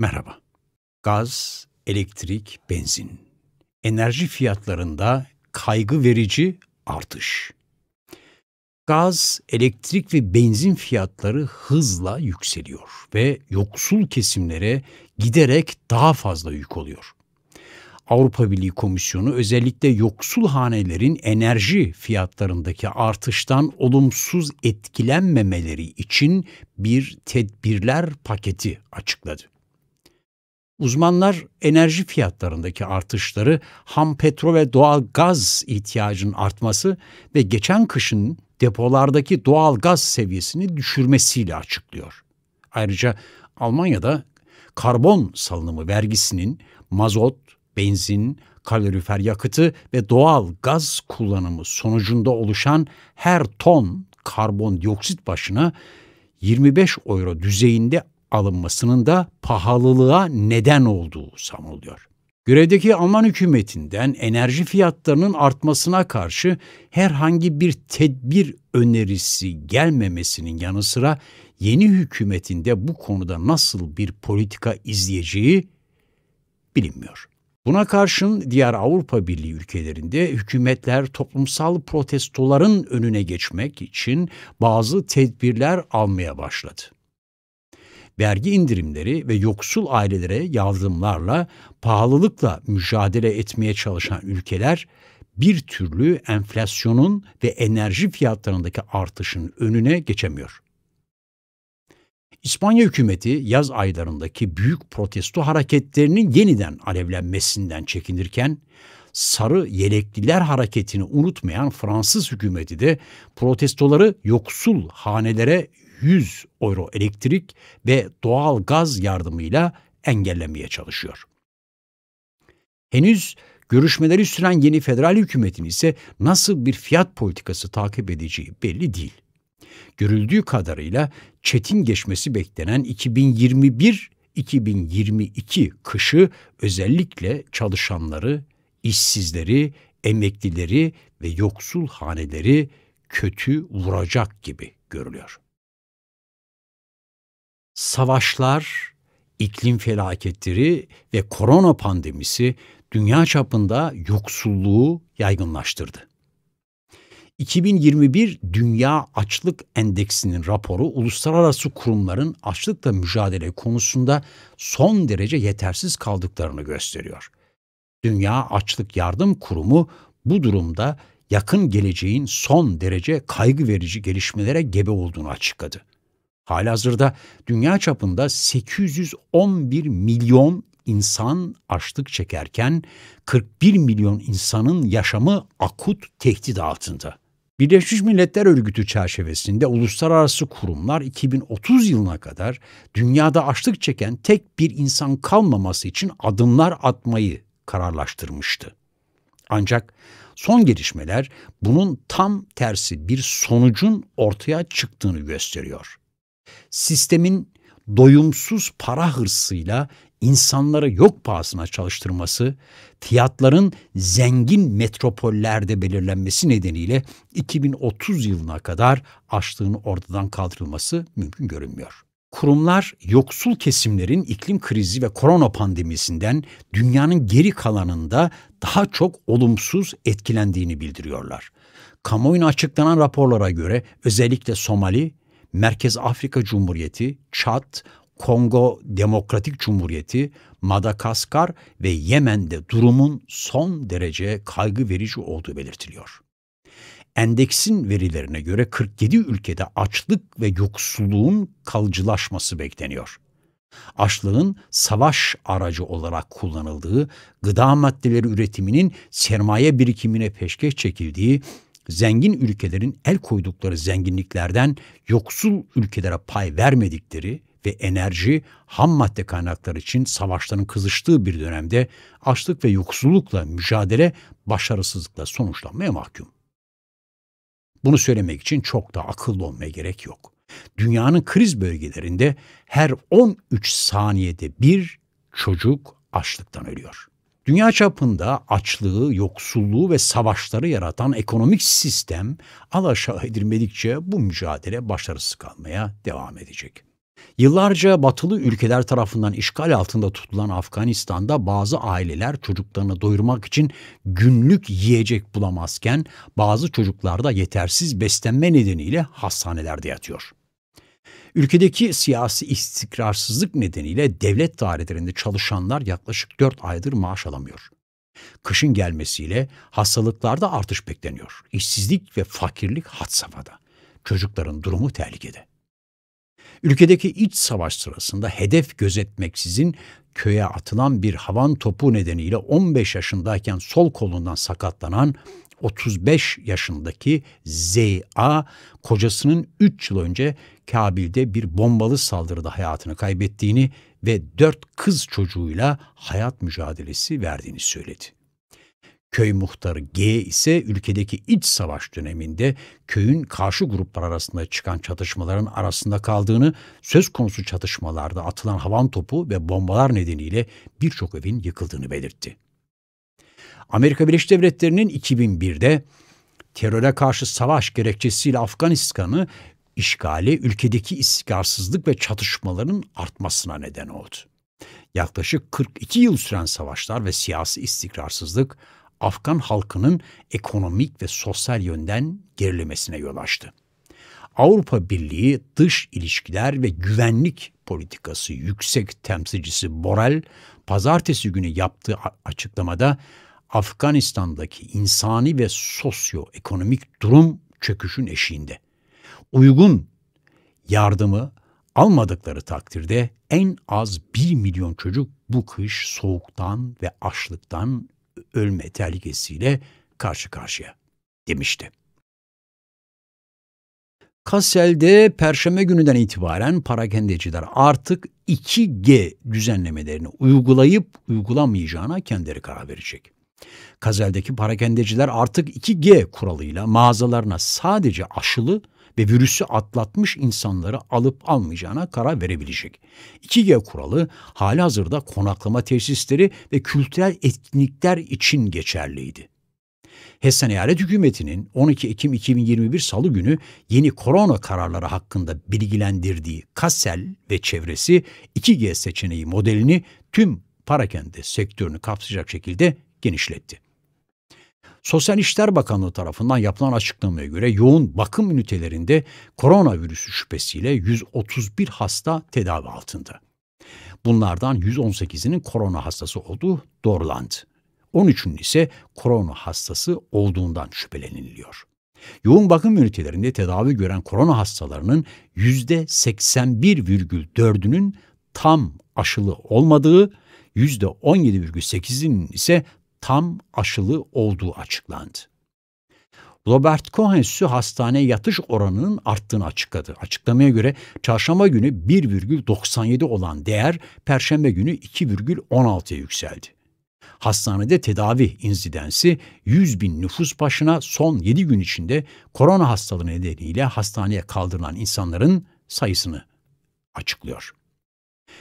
Merhaba. Gaz, elektrik, benzin. Enerji fiyatlarında kaygı verici artış. Gaz, elektrik ve benzin fiyatları hızla yükseliyor ve yoksul kesimlere giderek daha fazla yük oluyor. Avrupa Birliği Komisyonu özellikle yoksul hanelerin enerji fiyatlarındaki artıştan olumsuz etkilenmemeleri için bir tedbirler paketi açıkladı. Uzmanlar enerji fiyatlarındaki artışları ham petrol ve doğal gaz ihtiyacının artması ve geçen kışın depolardaki doğal gaz seviyesini düşürmesiyle açıklıyor. Ayrıca Almanya'da karbon salınımı vergisinin mazot, benzin, kalorifer yakıtı ve doğal gaz kullanımı sonucunda oluşan her ton karbondioksit başına 25 euro düzeyinde alınmasının da pahalılığa neden olduğu sanılıyor. Görevdeki Alman hükümetinden enerji fiyatlarının artmasına karşı herhangi bir tedbir önerisi gelmemesinin yanı sıra yeni hükümetinde bu konuda nasıl bir politika izleyeceği bilinmiyor. Buna karşın diğer Avrupa Birliği ülkelerinde hükümetler toplumsal protestoların önüne geçmek için bazı tedbirler almaya başladı vergi indirimleri ve yoksul ailelere yardımlarla pahalılıkla mücadele etmeye çalışan ülkeler bir türlü enflasyonun ve enerji fiyatlarındaki artışın önüne geçemiyor. İspanya hükümeti yaz aylarındaki büyük protesto hareketlerinin yeniden alevlenmesinden çekinirken sarı yelekliler hareketini unutmayan Fransız hükümeti de protestoları yoksul hanelere 100 euro elektrik ve doğal gaz yardımıyla engellemeye çalışıyor. Henüz görüşmeleri süren yeni federal hükümetin ise nasıl bir fiyat politikası takip edeceği belli değil. Görüldüğü kadarıyla çetin geçmesi beklenen 2021 2022 kışı özellikle çalışanları, işsizleri, emeklileri ve yoksul haneleri kötü vuracak gibi görülüyor savaşlar, iklim felaketleri ve korona pandemisi dünya çapında yoksulluğu yaygınlaştırdı. 2021 Dünya Açlık Endeksinin raporu uluslararası kurumların açlıkla mücadele konusunda son derece yetersiz kaldıklarını gösteriyor. Dünya Açlık Yardım Kurumu bu durumda yakın geleceğin son derece kaygı verici gelişmelere gebe olduğunu açıkladı. Halihazırda dünya çapında 811 milyon insan açlık çekerken 41 milyon insanın yaşamı akut tehdit altında. Birleşmiş Milletler Örgütü çerçevesinde uluslararası kurumlar 2030 yılına kadar dünyada açlık çeken tek bir insan kalmaması için adımlar atmayı kararlaştırmıştı. Ancak son gelişmeler bunun tam tersi bir sonucun ortaya çıktığını gösteriyor. Sistemin doyumsuz para hırsıyla insanları yok pahasına çalıştırması, fiyatların zengin metropollerde belirlenmesi nedeniyle 2030 yılına kadar açlığın ortadan kaldırılması mümkün görünmüyor. Kurumlar yoksul kesimlerin iklim krizi ve korona pandemisinden dünyanın geri kalanında daha çok olumsuz etkilendiğini bildiriyorlar. Kamuoyuna açıklanan raporlara göre özellikle Somali, Merkez Afrika Cumhuriyeti, Çat, Kongo Demokratik Cumhuriyeti, Madagaskar ve Yemen'de durumun son derece kaygı verici olduğu belirtiliyor. Endeksin verilerine göre 47 ülkede açlık ve yoksulluğun kalıcılaşması bekleniyor. Açlığın savaş aracı olarak kullanıldığı, gıda maddeleri üretiminin sermaye birikimine peşkeş çekildiği zengin ülkelerin el koydukları zenginliklerden yoksul ülkelere pay vermedikleri ve enerji, ham madde kaynakları için savaşların kızıştığı bir dönemde açlık ve yoksullukla mücadele başarısızlıkla sonuçlanmaya mahkum. Bunu söylemek için çok da akıllı olmaya gerek yok. Dünyanın kriz bölgelerinde her 13 saniyede bir çocuk açlıktan ölüyor. Dünya çapında açlığı, yoksulluğu ve savaşları yaratan ekonomik sistem alaşağı edilmedikçe bu mücadele başarısız kalmaya devam edecek. Yıllarca batılı ülkeler tarafından işgal altında tutulan Afganistan'da bazı aileler çocuklarını doyurmak için günlük yiyecek bulamazken bazı çocuklarda yetersiz beslenme nedeniyle hastanelerde yatıyor. Ülkedeki siyasi istikrarsızlık nedeniyle devlet dairelerinde çalışanlar yaklaşık 4 aydır maaş alamıyor. Kışın gelmesiyle hastalıklarda artış bekleniyor. İşsizlik ve fakirlik had safhada. Çocukların durumu tehlikede. Ülkedeki iç savaş sırasında hedef gözetmeksizin köye atılan bir havan topu nedeniyle 15 yaşındayken sol kolundan sakatlanan 35 yaşındaki Z.A. kocasının 3 yıl önce Kabil'de bir bombalı saldırıda hayatını kaybettiğini ve 4 kız çocuğuyla hayat mücadelesi verdiğini söyledi. Köy muhtarı G ise ülkedeki iç savaş döneminde köyün karşı gruplar arasında çıkan çatışmaların arasında kaldığını, söz konusu çatışmalarda atılan havan topu ve bombalar nedeniyle birçok evin yıkıldığını belirtti. Amerika Birleşik Devletleri'nin 2001'de teröre karşı savaş gerekçesiyle Afganistan'ı işgali ülkedeki istikrarsızlık ve çatışmaların artmasına neden oldu. Yaklaşık 42 yıl süren savaşlar ve siyasi istikrarsızlık Afgan halkının ekonomik ve sosyal yönden gerilemesine yol açtı. Avrupa Birliği dış İlişkiler ve güvenlik politikası yüksek temsilcisi Borel pazartesi günü yaptığı açıklamada Afganistan'daki insani ve sosyoekonomik durum çöküşün eşiğinde. Uygun yardımı almadıkları takdirde en az 1 milyon çocuk bu kış soğuktan ve açlıktan ölme tehlikesiyle karşı karşıya demişti. Kassel'de perşembe gününden itibaren parakendeciler artık 2G düzenlemelerini uygulayıp uygulamayacağına kendileri karar verecek. Kazel'deki parakendeciler artık 2G kuralıyla mağazalarına sadece aşılı ve virüsü atlatmış insanları alıp almayacağına karar verebilecek. 2G kuralı hali hazırda konaklama tesisleri ve kültürel etkinlikler için geçerliydi. Hessen Eyalet Hükümeti'nin 12 Ekim 2021 Salı günü yeni korona kararları hakkında bilgilendirdiği Kassel ve çevresi 2G seçeneği modelini tüm parakende sektörünü kapsayacak şekilde genişletti. Sosyal İşler Bakanlığı tarafından yapılan açıklamaya göre yoğun bakım ünitelerinde koronavirüsü şüphesiyle 131 hasta tedavi altında. Bunlardan 118'inin korona hastası olduğu doğrulandı. 13'ünün ise korona hastası olduğundan şüpheleniliyor. Yoğun bakım ünitelerinde tedavi gören korona hastalarının %81,4'ünün tam aşılı olmadığı, %17,8'inin ise tam aşılı olduğu açıklandı. Robert Cohen su hastane yatış oranının arttığını açıkladı. Açıklamaya göre çarşamba günü 1,97 olan değer perşembe günü 2,16'ya yükseldi. Hastanede tedavi inzidensi 100 bin nüfus başına son 7 gün içinde korona hastalığı nedeniyle hastaneye kaldırılan insanların sayısını açıklıyor.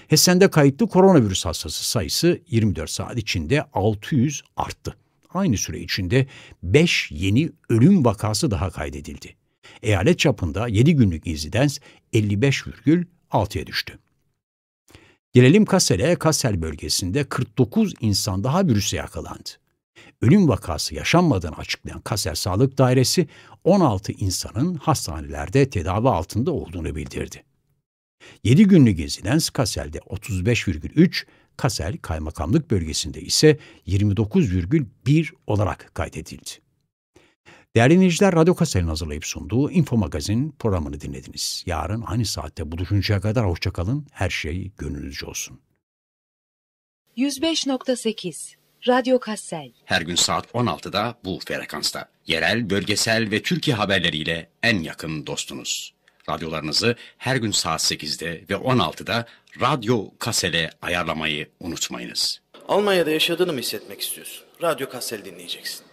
Hessen'de kayıtlı koronavirüs hastası sayısı 24 saat içinde 600 arttı. Aynı süre içinde 5 yeni ölüm vakası daha kaydedildi. Eyalet çapında 7 günlük insidans 55,6'ya düştü. Gelelim Kassel'e. Kassel bölgesinde 49 insan daha virüse yakalandı. Ölüm vakası yaşanmadığını açıklayan Kassel Sağlık Dairesi 16 insanın hastanelerde tedavi altında olduğunu bildirdi. 7 günlük geziden Skasel'de 35,3, Kasel kaymakamlık bölgesinde ise 29,1 olarak kaydedildi. Değerli dinleyiciler, Radyo Kasel'in hazırlayıp sunduğu Info Magazin programını dinlediniz. Yarın aynı saatte buluşuncaya kadar hoşçakalın, her şey gönlünüzce olsun. 105.8 Radyo Kassel. Her gün saat 16'da bu frekansta. Yerel, bölgesel ve Türkiye haberleriyle en yakın dostunuz radyolarınızı her gün saat 8'de ve 16'da Radyo Kasel'e ayarlamayı unutmayınız. Almanya'da yaşadığını mı hissetmek istiyorsun? Radyo Kasel dinleyeceksin.